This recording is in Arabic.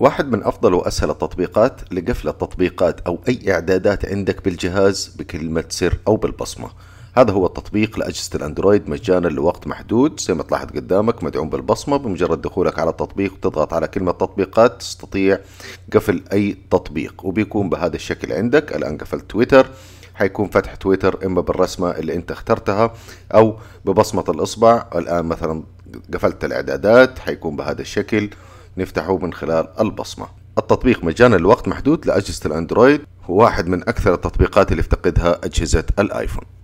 واحد من أفضل وأسهل التطبيقات لقفل التطبيقات أو أي إعدادات عندك بالجهاز بكلمة سر أو بالبصمة هذا هو التطبيق لأجهزة الأندرويد مجانا لوقت محدود زي ما تلاحظ قدامك مدعوم بالبصمة بمجرد دخولك على التطبيق وتضغط على كلمة تطبيقات تستطيع قفل أي تطبيق وبيكون بهذا الشكل عندك الآن قفلت تويتر حيكون فتح تويتر إما بالرسمة اللي أنت اخترتها أو ببصمة الإصبع الآن مثلا قفلت الإعدادات حيكون بهذا الشكل نفتحه من خلال البصمة التطبيق مجانا لوقت محدود لأجهزة الأندرويد وواحد من أكثر التطبيقات اللي افتقدها أجهزة الآيفون